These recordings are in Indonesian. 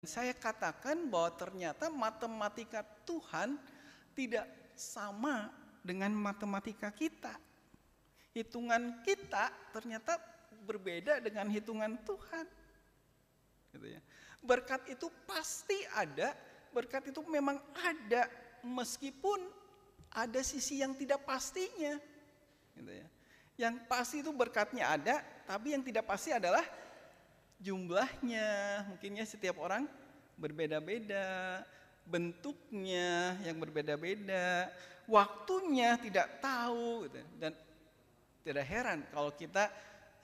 Saya katakan bahwa ternyata matematika Tuhan tidak sama dengan matematika kita. Hitungan kita ternyata berbeda dengan hitungan Tuhan. Gitu ya. Berkat itu pasti ada, berkat itu memang ada meskipun ada sisi yang tidak pastinya. Gitu ya. Yang pasti itu berkatnya ada, tapi yang tidak pasti adalah jumlahnya, mungkinnya setiap orang berbeda-beda, bentuknya yang berbeda-beda, waktunya tidak tahu gitu. dan tidak heran kalau kita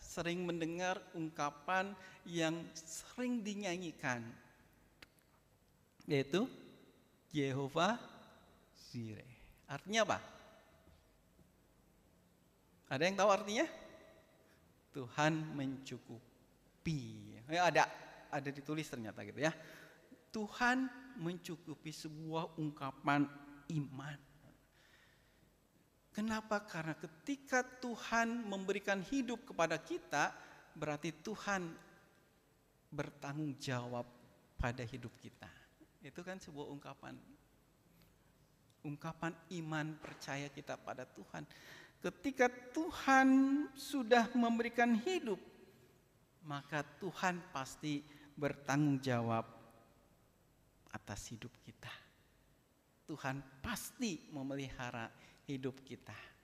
sering mendengar ungkapan yang sering dinyanyikan yaitu Yehova Zire. Artinya apa? Ada yang tahu artinya? Tuhan mencukupi. Ya ada ada ditulis ternyata gitu ya. Tuhan mencukupi sebuah ungkapan iman. Kenapa? Karena ketika Tuhan memberikan hidup kepada kita, berarti Tuhan bertanggung jawab pada hidup kita. Itu kan sebuah ungkapan ungkapan iman percaya kita pada Tuhan. Ketika Tuhan sudah memberikan hidup maka Tuhan pasti bertanggung jawab atas hidup kita. Tuhan pasti memelihara hidup kita.